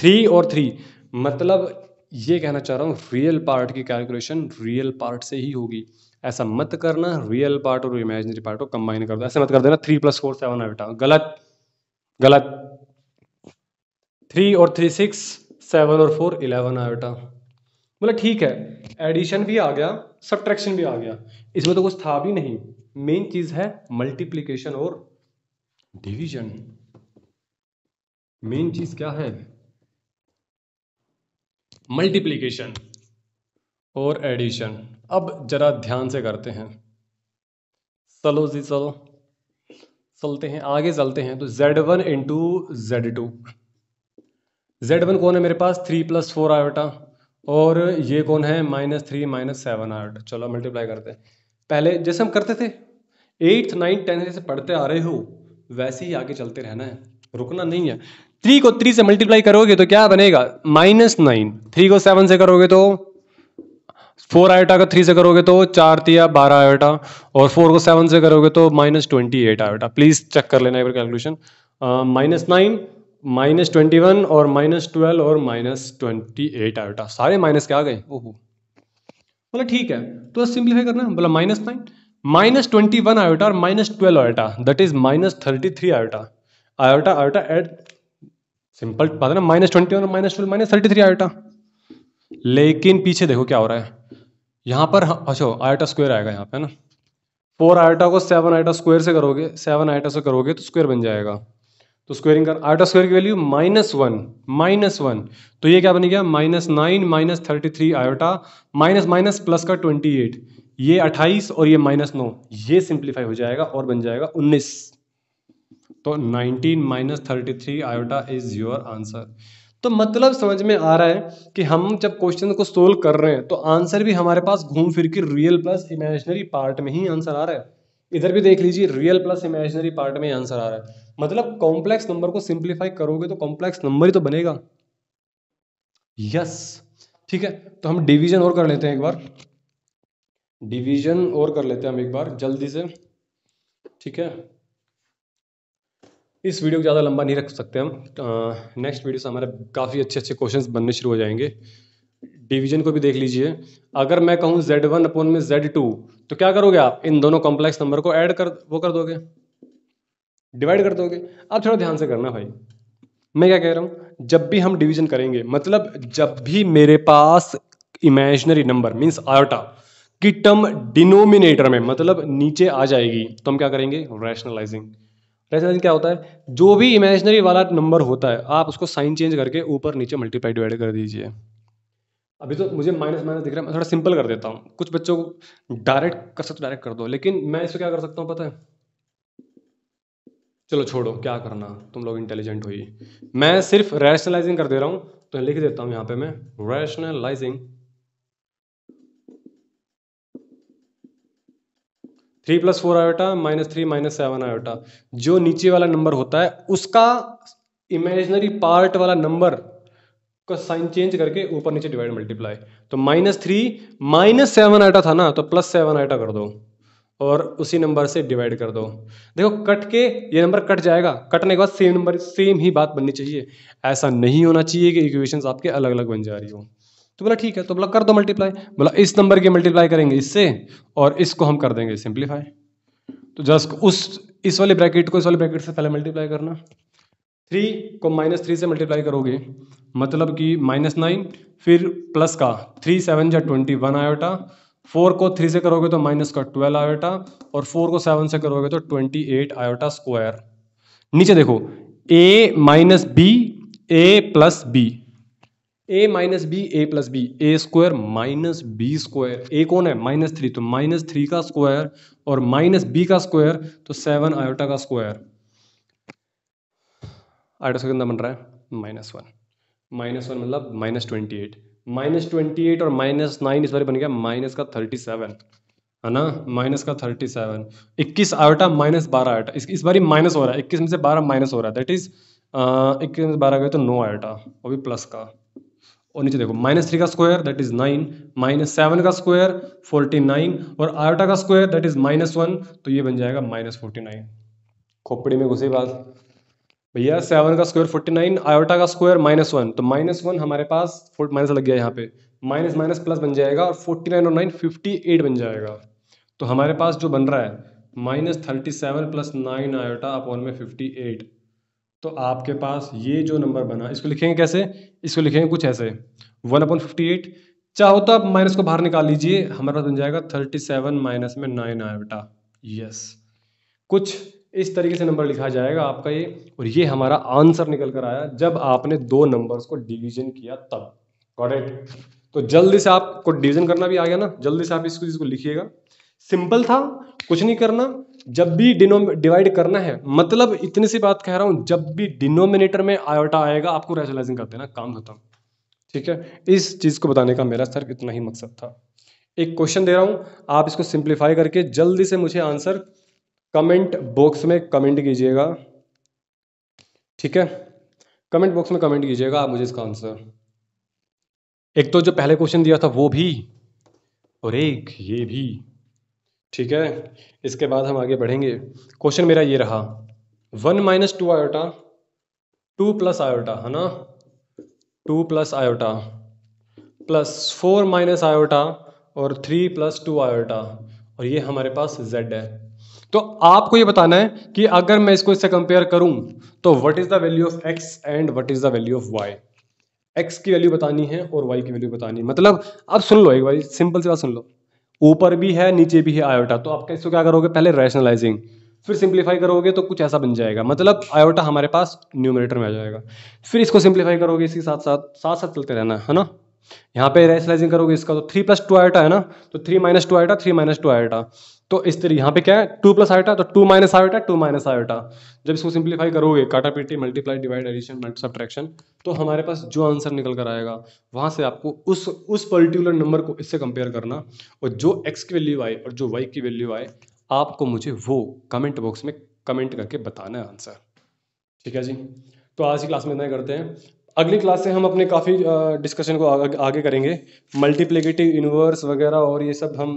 थ्री और थ्री मतलब ये कहना चाह रहा हूँ रियल पार्ट की कैलकुलेशन रियल पार्ट से ही होगी ऐसा मत करना रियल पार्ट और इमेजनरी पार्ट को कंबाइन कर दो ऐसे मत कर देना three plus four seven iota गलत गलत थ्री और थ्री सिक्स सेवन और फोर इलेवन आया बेटा मतलब ठीक है एडिशन भी आ गया सब्ट्रैक्शन भी आ गया इसमें तो कुछ था भी नहीं मेन चीज है मल्टीप्लीकेशन और डिवीजन मेन चीज क्या है मल्टीप्लीकेशन और एडिशन अब जरा ध्यान से करते हैं चलो जी चलो चलते हैं आगे चलते हैं तो Z1 one into z two z one कौन है मेरे पास थ्री प्लस फोर आयोटा और ये कौन है minus three minus seven iota चलो मल्टीप्लाई करते हैं पहले जैसे हम करते थे एट्थ नाइन्थ टेंथ जैसे पढ़ते आ रहे हो वैसे ही आगे चलते रहना है रुकना नहीं है थ्री को थ्री से मल्टीप्लाई करोगे तो क्या बनेगा माइनस नाइन थ्री को सेवन से करोगे तो फोर आयोटा का थ्री से करोगे तो चार तिया बारह आयोटा और फोर को सेवन से करोगे तो minus twenty eight iota please check कर लेना एक बार calculation minus nine minus twenty one और माइनस ट्वेल्व और माइनस ट्वेंटी एट आयोटा सारे माइनस के आ गए ओहो बोला ठीक है तो सिंप्लीफाई करना बोला minus nine minus twenty one iota और minus twelve iota that is minus thirty three iota iota iota eight simple बात है ना माइनस ट्वेंटी वन और minus twelve minus thirty three iota लेकिन पीछे देखो क्या हो रहा है यहाँ पर अच्छा आयोटा स्क्वायर आएगा यहाँ पे ना फोर आयोटा को सेवन आयोटा स्क्वायर से करोगे सेवन आयोटा से करोगे तो स्क्वायर बन जाएगा तो स्क्वेयरिंग कर आयोटा स्क्वायर की value minus one minus one तो ये क्या बन गया minus nine minus thirty three iota minus minus plus का ट्वेंटी एट ये अट्ठाईस और ये माइनस नौ ये सिंप्लीफाई हो जाएगा और बन जाएगा उन्नीस तो nineteen minus thirty three iota is your answer तो मतलब समझ में आ रहा है कि हम जब क्वेश्चन को सोल्व कर रहे हैं तो आंसर भी हमारे पास घूम फिर के रियल प्लस इमेजनरी पार्ट में ही आंसर आ रहा है इधर भी देख लीजिए रियल प्लस इमेजनरी पार्ट में ही आंसर आ रहा है मतलब कॉम्प्लेक्स नंबर को सिंप्लीफाई करोगे तो कॉम्प्लेक्स नंबर ही तो बनेगा यस ठीक है तो हम डिवीजन और कर लेते हैं एक बार डिवीजन और कर लेते हैं हम एक बार जल्दी से ठीक है इस वीडियो को ज़्यादा लंबा नहीं रख सकते हम नेक्स्ट वीडियो से हमारे काफ़ी अच्छे अच्छे क्वेश्चंस बनने शुरू हो जाएंगे डिवीजन को भी देख लीजिए अगर मैं कहूँ जेड वन अपॉन में जेड टू तो क्या करोगे आप इन दोनों कॉम्प्लेक्स नंबर को ऐड कर वो कर दोगे डिवाइड कर दोगे अब थोड़ा ध्यान से करना भाई मैं क्या कह रहा हूँ जब भी हम डिवीजन करेंगे मतलब जब भी मेरे पास इमेजनरी नंबर मीन्स आयोटा की टर्म डिनोमिनेटर में मतलब नीचे आ जाएगी तो हम क्या करेंगे रैशनलाइजिंग रैशनलाइजिंग क्या होता है जो भी इमेजनरी वाला नंबर होता है आप उसको साइन चेंज करके ऊपर नीचे मल्टीप्लाई डिवाइड कर दीजिए अभी तो मुझे माइनस माइनस दिख रहा है मैं थोड़ा सिंपल कर देता हूँ कुछ बच्चों को डायरेक्ट कर सकते डायरेक्ट कर दो लेकिन मैं इसको क्या कर सकता हूँ पता है चलो छोड़ो क्या करना तुम लोग इंटेलिजेंट हो मैं सिर्फ रैशनलाइजिंग कर दे रहा हूं तो लिख देता हूं यहां पे मैं rationalising three plus four iota minus three minus seven iota जो नीचे वाला नंबर होता है उसका इमेजनरी पार्ट वाला नंबर का साइन चेंज करके ऊपर नीचे डिवाइड मल्टीप्लाई तो minus three minus seven iota था ना तो प्लस सेवन आयोटा कर दो और उसी नंबर से डिवाइड कर दो देखो कट के ये नंबर कट जाएगा कटने के बाद सेम नंबर सेम ही बात बननी चाहिए ऐसा नहीं होना चाहिए कि इक्वेशंस आपके अलग अलग बन जा रही हो तो बोला ठीक है तो बोला कर दो मल्टीप्लाई बोला इस नंबर की मल्टीप्लाई करेंगे इससे और इसको हम कर देंगे सिंप्लीफाई तो जस्ट उस इस वाले ब्रैकेट को इस वाले ब्रैकेट से पहले मल्टीप्लाई करना थ्री को माइनस थ्री से मल्टीप्लाई करोगे मतलब कि माइनस नाइन फिर प्लस का थ्री सेवन या ट्वेंटी वन आयोटा फोर को थ्री से करोगे तो माइनस का ट्वेल्व आयोटा और फोर को सेवन से करोगे तो ट्वेंटी एट आयोटा स्क्वायर नीचे देखो a minus b a plus b a minus b a plus b a square minus B square a कौन है माइनस थ्री तो माइनस थ्री का स्क्वायर और माइनस बी का स्क्वायर तो सेवन आयोटा का स्क्वायर आयोटा से कितना बन रहा है माइनस वन माइनस वन मतलब minus twenty eight minus twenty eight और माइनस नाइन इस बार बन गया माइनस का थर्टी सेवन है ना माइनस का थर्टी सेवन इक्कीस आयोटा माइनस बारह आयोटा इस, इस बार माइनस हो रहा है इक्कीस में से बारह माइनस हो रहा है दैट इज इक्कीस में से बारह गए तो नो आयोटा वो भी प्लस का और नीचे देखो माइनस थ्री का square that is nine minus seven का स्क्वायर फोर्टी नाइन और आयोटा का square that is minus one तो ये बन जाएगा माइनस फोर्टी नाइन खोपड़ी में घुसी बात भैया सेवन का स्क्वायर फोर्टी नाइन आयोटा का स्क्वायर माइनस वन तो माइनस वन हमारे पास फोर्ट माइनस लग गया यहाँ पे माइनस माइनस प्लस बन जाएगा और फोर्टी नाइन और नाइन फिफ्टी एट बन जाएगा तो हमारे पास जो बन रहा है minus thirty seven plus nine iota upon में फिफ्टी एट तो आपके पास ये जो नंबर बना इसको लिखेंगे कैसे इसको लिखेंगे कुछ ऐसे वन अपॉन फिफ्टी एट चाहो तो आप माइनस को बाहर निकाल लीजिए हमारे पास बन जाएगा थर्टी सेवन माइनस में नाइन आयोटा यस कुछ इस तरीके से नंबर लिखा जाएगा आपका ये और ये हमारा आंसर निकल कर आया जब आपने दो नंबर्स को डिवीजन किया तब करेक्ट तो जल्दी से आपको डिवीजन करना भी आ गया ना जल्दी से आप इसको इसको लिखिएगा सिंपल था कुछ नहीं करना जब भी डिनोम डिवाइड करना है मतलब इतनी सी बात कह रहा हूं जब भी डिनोमिनेटर में आयोटा आएगा आपको रेशनलाइजिंग कर देना काम खत्म ठीक है इस चीज़ को बताने का मेरा सर इतना ही मकसद था एक क्वेश्चन दे रहा हूं आप इसको सिंप्लीफाई करके जल्दी से मुझे आंसर कमेंट बॉक्स में कमेंट कीजिएगा ठीक है कमेंट बॉक्स में कमेंट कीजिएगा आप मुझे इसका आंसर एक तो जो पहले क्वेश्चन दिया था वो भी और एक ये भी ठीक है इसके बाद हम आगे बढ़ेंगे क्वेश्चन मेरा ये रहा one minus two iota two plus iota है ना two plus iota plus four minus iota और थ्री प्लस टू आयोटा और ये हमारे पास जेड है तो आपको ये बताना है कि अगर मैं इसको इससे कंपेयर करूं तो what is the value of x and what is the value of y x की वैल्यू बतानी है और वाई की वैल्यू बतानी है मतलब अब सुन लो एक बार सिंपल सी बात सुन लो ऊपर भी है नीचे भी है आयोटा तो आप इसको क्या करोगे पहले रैशनलाइजिंग फिर सिंप्लीफाई करोगे तो कुछ ऐसा बन जाएगा मतलब आयोटा हमारे पास न्यूमरेटर में आ जाएगा फिर इसको सिंप्लीफाई करोगे इसके साथ साथ साथ साथ चलते रहना है ना यहाँ पे रैशलाइजिंग करोगे इसका तो थ्री प्लस टू आयोटा है ना तो three minus two iota three minus two iota तो इस तरह यहाँ पे क्या है टू प्लस आयोटा तो two minus iota two minus iota जब इसको सिंप्लीफाई करोगे काटा पीटी मल्टीप्लाई डिवाइड एडिशन सब्ट्रैक्शन तो हमारे पास जो आंसर निकल कर आएगा वहाँ से आपको उस उस पर्टिकुलर नंबर को इससे कंपेयर करना और जो एक्स की वैल्यू आए और जो वाई की वैल्यू आए आपको मुझे वो कमेंट बॉक्स में कमेंट करके बताना है आंसर ठीक है जी तो आज की क्लास में इतना ही करते हैं अगली क्लास से हम अपने काफ़ी डिस्कशन को आगे, करेंगे मल्टीप्लीकेटिव यूनिवर्स वगैरह और ये सब हम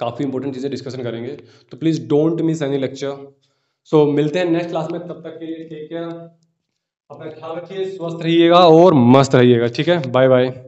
काफ़ी इंपॉर्टेंट चीज़ें डिस्कशन करेंगे तो please don't miss any lecture so मिलते हैं नेक्स्ट क्लास में तब तक के लिए टेक केयर अपना ख्याल रखिए स्वस्थ रहिएगा और मस्त रहिएगा ठीक है बाय बाय